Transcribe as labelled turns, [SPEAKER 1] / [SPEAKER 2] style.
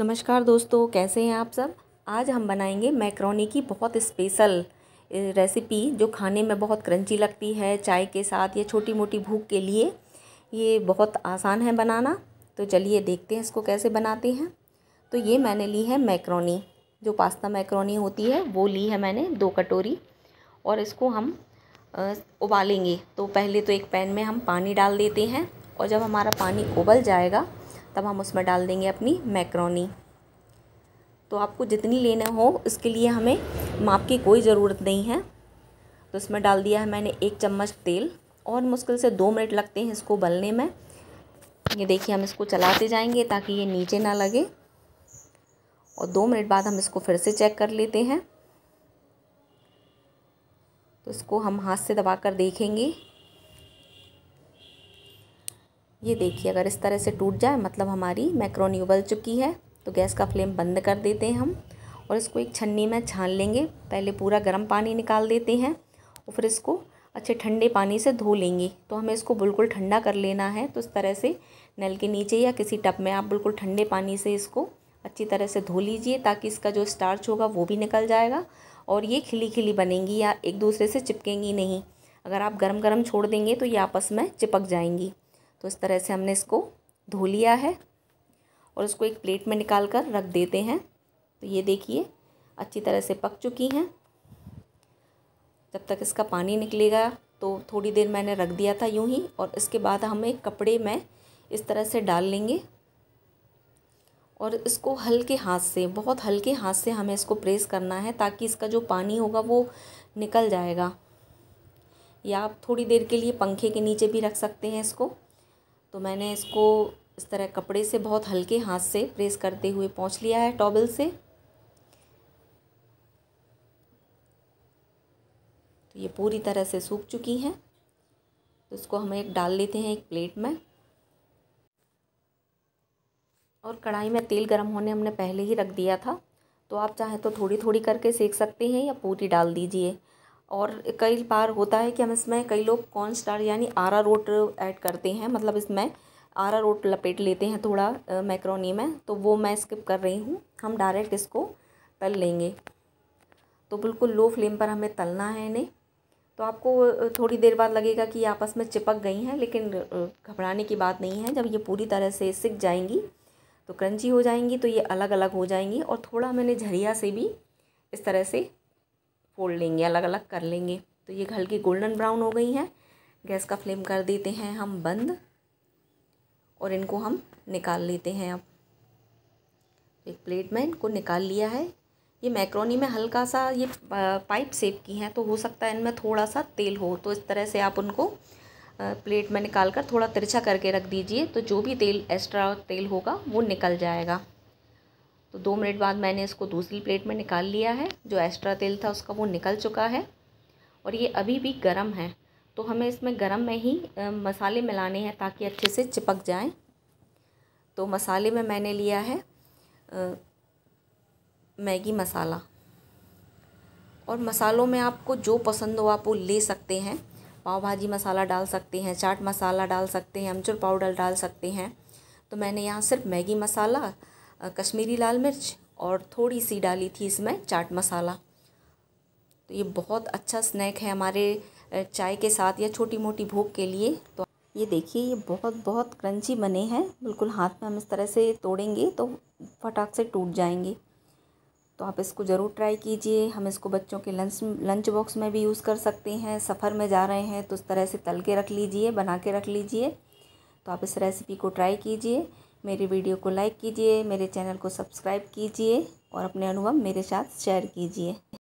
[SPEAKER 1] नमस्कार दोस्तों कैसे हैं आप सब आज हम बनाएंगे मैक्रोनी की बहुत स्पेशल रेसिपी जो खाने में बहुत क्रंची लगती है चाय के साथ या छोटी मोटी भूख के लिए ये बहुत आसान है बनाना तो चलिए देखते हैं इसको कैसे बनाते हैं तो ये मैंने ली है मैक्रोनी जो पास्ता मैक्रोनी होती है वो ली है मैंने दो कटोरी और इसको हम उबालेंगे तो पहले तो एक पैन में हम पानी डाल देते हैं और जब हमारा पानी उबल जाएगा तब हम उसमें डाल देंगे अपनी मैक्रोनी तो आपको जितनी लेना हो उसके लिए हमें माप की कोई ज़रूरत नहीं है तो इसमें डाल दिया है मैंने एक चम्मच तेल और मुश्किल से दो मिनट लगते हैं इसको बलने में ये देखिए हम इसको चलाते जाएंगे ताकि ये नीचे ना लगे और दो मिनट बाद हम इसको फिर से चेक कर लेते हैं तो इसको हम हाथ से दबा कर देखेंगे ये देखिए अगर इस तरह से टूट जाए मतलब हमारी मैक्रोनी उबल चुकी है तो गैस का फ्लेम बंद कर देते हैं हम और इसको एक छन्नी में छान लेंगे पहले पूरा गर्म पानी निकाल देते हैं और फिर इसको अच्छे ठंडे पानी से धो लेंगे तो हमें इसको बिल्कुल ठंडा कर लेना है तो इस तरह से नल के नीचे या किसी टप में आप बिल्कुल ठंडे पानी से इसको अच्छी तरह से धो लीजिए ताकि इसका जो स्टार्च होगा वो भी निकल जाएगा और ये खिली खिली बनेंगी या एक दूसरे से चिपकेंगी नहीं अगर आप गरम गरम छोड़ देंगे तो ये आपस में चिपक जाएंगी तो इस तरह से हमने इसको धो लिया है और इसको एक प्लेट में निकाल कर रख देते हैं तो ये देखिए अच्छी तरह से पक चुकी हैं जब तक इसका पानी निकलेगा तो थोड़ी देर मैंने रख दिया था यूं ही और इसके बाद हम एक कपड़े में इस तरह से डाल लेंगे और इसको हल्के हाथ से बहुत हल्के हाथ से हमें इसको प्रेस करना है ताकि इसका जो पानी होगा वो निकल जाएगा या आप थोड़ी देर के लिए पंखे के नीचे भी रख सकते हैं इसको तो मैंने इसको इस तरह कपड़े से बहुत हल्के हाथ से प्रेस करते हुए पहुँच लिया है टॉबल से तो ये पूरी तरह से सूख चुकी हैं तो इसको हम एक डाल लेते हैं एक प्लेट में और कढ़ाई में तेल गर्म होने हमने पहले ही रख दिया था तो आप चाहे तो थोड़ी थोड़ी करके सेक सकते हैं या पूरी डाल दीजिए और कई बार होता है कि हम इसमें कई लोग कॉर्न स्टार यानी आरा रोट ऐड करते हैं मतलब इसमें आरा रोट लपेट लेते हैं थोड़ा मैक्रोनी में तो वो मैं स्किप कर रही हूँ हम डायरेक्ट इसको तल लेंगे तो बिल्कुल लो फ्लेम पर हमें तलना है इन्हें तो आपको थोड़ी देर बाद लगेगा कि आपस में चिपक गई हैं लेकिन घबराने की बात नहीं है जब ये पूरी तरह से सिक जाएंगी तो क्रंची हो जाएंगी तो ये अलग अलग हो जाएंगी और थोड़ा मैंने झरिया से भी इस तरह से फोड़ लेंगे अलग अलग कर लेंगे तो ये हल्की गोल्डन ब्राउन हो गई हैं गैस का फ्लेम कर देते हैं हम बंद और इनको हम निकाल लेते हैं अब एक प्लेट में इनको निकाल लिया है ये मैक्रोनी में हल्का सा ये पाइप सेप की हैं तो हो सकता है इनमें थोड़ा सा तेल हो तो इस तरह से आप उनको प्लेट में निकाल कर थोड़ा तिरछा करके रख दीजिए तो जो भी तेल एक्स्ट्रा तेल होगा वो निकल जाएगा तो दो मिनट बाद मैंने इसको दूसरी प्लेट में निकाल लिया है जो एक्स्ट्रा तेल था उसका वो निकल चुका है और ये अभी भी गर्म है तो हमें इसमें गर्म में ही मसाले मिलाने हैं ताकि अच्छे से चिपक जाएँ तो मसाले में मैंने लिया है मैगी मसाला और मसालों में आपको जो पसंद हो आप वो ले सकते हैं पाव भाजी मसाला डाल सकते हैं चाट मसाला डाल सकते हैं अमचूर पाउडर डाल सकते हैं तो मैंने यहाँ सिर्फ मैगी मसाला कश्मीरी लाल मिर्च और थोड़ी सी डाली थी इसमें चाट मसाला तो ये बहुत अच्छा स्नैक है हमारे चाय के साथ या छोटी मोटी भूख के लिए तो ये देखिए ये बहुत बहुत क्रंची बने हैं बिल्कुल हाथ में हम इस तरह से तोड़ेंगे तो फटाक से टूट जाएंगे तो आप इसको ज़रूर ट्राई कीजिए हम इसको बच्चों के लंच लंच बॉक्स में भी यूज़ कर सकते हैं सफ़र में जा रहे हैं तो इस तरह से तल के रख लीजिए बना के रख लीजिए तो आप इस रेसिपी को ट्राई कीजिए मेरी वीडियो को लाइक कीजिए मेरे चैनल को सब्सक्राइब कीजिए और अपने अनुभव मेरे साथ शेयर कीजिए